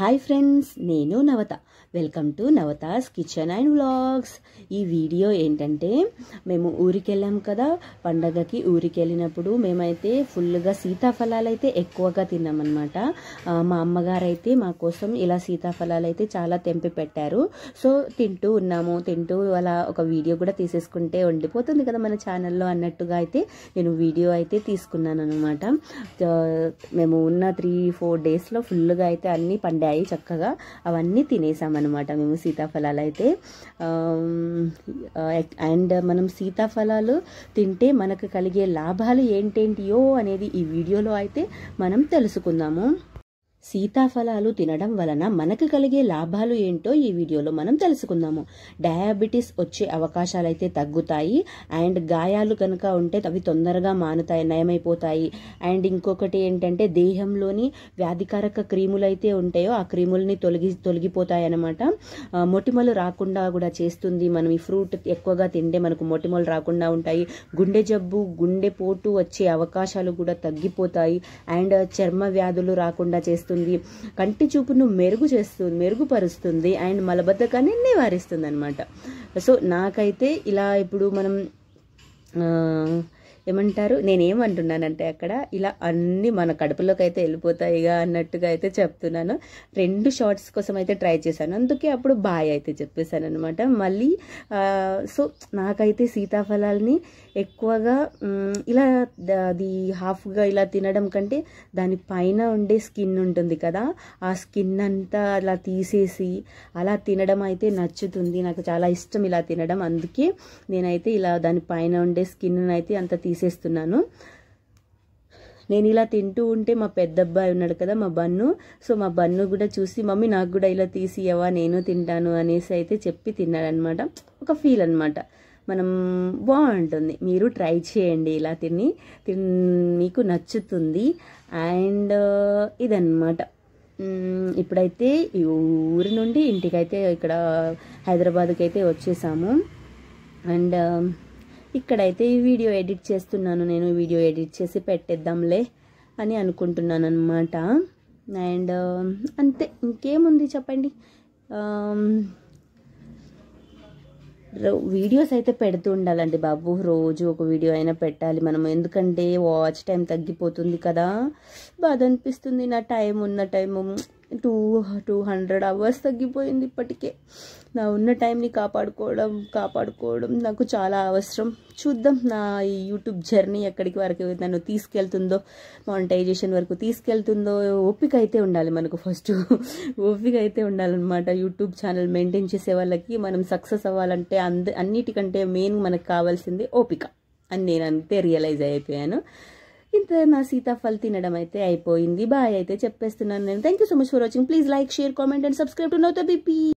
hi friends నేను Navatha welcome to Navatha's kitchen and vlogs ఈ video ఏంటంటే మేము ఊరికి కదా పండగకి ఊరికి వెళ్ళినప్పుడు మేమైతే ఫుల్గా సీతాఫలాలు అయితే ఎక్కువగా తిన్నామన్నమాట మా అమ్మగారు అయితే మా కోసం ఇలా సీతాఫలాలు అయితే చాలా తెంపి పెట్టారు సో తింటూ ఉన్నాము తింటూ అలా ఒక వీడియో కూడా తీసేసుకుంటే ఉండిపోతుంది కదా మన ఛానల్లో అన్నట్టుగా అయితే నేను వీడియో అయితే తీసుకున్నాను అనమాట మేము ఉన్న త్రీ ఫోర్ డేస్లో ఫుల్గా అయితే అన్నీ పండే పడ్డాయి చక్కగా అవన్నీ తినేసామన్నమాట మేము సీతాఫలాలు అయితే అండ్ మనం సీతాఫలాలు తింటే మనకు కలిగే లాభాలు ఏంటేంటియో అనేది ఈ వీడియోలో అయితే మనం తెలుసుకుందాము సీతాఫలాలు తినడం వలన మనకు కలిగే లాభాలు ఏంటో ఈ వీడియోలో మనం తెలుసుకుందాము డయాబెటీస్ వచ్చే అవకాశాలు అయితే తగ్గుతాయి అండ్ గాయాలు కనుక ఉంటే అవి తొందరగా మానుతాయి నయమైపోతాయి అండ్ ఇంకొకటి ఏంటంటే దేహంలోని వ్యాధికారక క్రీములు అయితే ఉంటాయో ఆ క్రీముల్ని తొలగి తొలగిపోతాయి అనమాట మొటిమలు రాకుండా కూడా చేస్తుంది మనం ఈ ఫ్రూట్ ఎక్కువగా తింటే మనకు మొటిమలు రాకుండా ఉంటాయి గుండె జబ్బు గుండె పోటు వచ్చే అవకాశాలు కూడా తగ్గిపోతాయి అండ్ చర్మ వ్యాధులు రాకుండా చేస్తుంది చేస్తుంది కంటి చూపును మెరుగు చేస్తుంది మెరుగుపరుస్తుంది అండ్ మలబద్ధకాన్ని నివారిస్తుంది అనమాట సో నాకైతే ఇలా ఇప్పుడు మనం ఏమంటారు నేనేమంటున్నానంటే అక్కడ ఇలా అన్నీ మన కడుపులోకి అయితే వెళ్ళిపోతాయిగా అన్నట్టుగా అయితే చెప్తున్నాను రెండు షార్ట్స్ కోసం అయితే ట్రై చేశాను అందుకే అప్పుడు బాయ్ అయితే చెప్పేశాను అనమాట మళ్ళీ సో నాకైతే సీతాఫలాల్ని ఎక్కువగా ఇలా అది హాఫ్గా ఇలా తినడం కంటే దాని పైన ఉండే స్కిన్ ఉంటుంది కదా ఆ స్కిన్ అంతా అలా తీసేసి అలా తినడం అయితే నచ్చుతుంది నాకు చాలా ఇష్టం ఇలా తినడం అందుకే నేనైతే ఇలా దాని పైన ఉండే స్కిన్ అయితే అంత తీసి తీసేస్తున్నాను నేను ఇలా తింటూ ఉంటే మా పెద్ద అబ్బాయి ఉన్నాడు కదా మా బన్ను సో మా బన్ను కూడా చూసి మమ్మీ నాకు కూడా ఇలా తీసియవా నేను తింటాను అనేసి అయితే చెప్పి తిన్నాడనమాట ఒక ఫీల్ అనమాట మనం బాగుంటుంది మీరు ట్రై చేయండి ఇలా తిని మీకు నచ్చుతుంది అండ్ ఇదన్నమాట ఇప్పుడైతే ఈ ఊరి నుండి ఇంటికైతే ఇక్కడ హైదరాబాద్కి అయితే వచ్చేసాము అండ్ ఇక్కడైతే ఈ వీడియో ఎడిట్ చేస్తున్నాను నేను వీడియో ఎడిట్ చేసి పెట్టేద్దాంలే అని అనుకుంటున్నాను అనమాట అండ్ అంతే ఇంకేముంది చెప్పండి వీడియోస్ అయితే పెడుతూ ఉండాలండి బాబు రోజు ఒక వీడియో అయినా పెట్టాలి మనం ఎందుకంటే వాచ్ టైం తగ్గిపోతుంది కదా బాధ అనిపిస్తుంది నా టైం ఉన్న time two two hundred hours తగ్గిపోయింది ఇప్పటికే నా ఉన్న టైంని కాపాడుకోవడం కాపాడుకోవడం నాకు చాలా అవసరం చూద్దాం నా ఈ యూట్యూబ్ జర్నీ ఎక్కడికి వరకు నన్ను తీసుకెళ్తుందో మానిటైజేషన్ వరకు తీసుకెళ్తుందో ఓపిక అయితే ఉండాలి మనకు ఫస్ట్ ఓపిక అయితే ఉండాలన్నమాట యూట్యూబ్ ఛానల్ మెయింటైన్ చేసే వాళ్ళకి మనం సక్సెస్ అవ్వాలంటే అంద అన్నిటికంటే మెయిన్ మనకు కావాల్సింది ఓపిక అని నేను అంతే రియలైజ్ అయిపోయాను ఇంత నా సీతాఫల్ తినడం అయితే అయిపోయింది బాయ్ అయితే చెప్పేస్తున్నాను నేను thank you so much for watching please like share comment and subscribe to now BP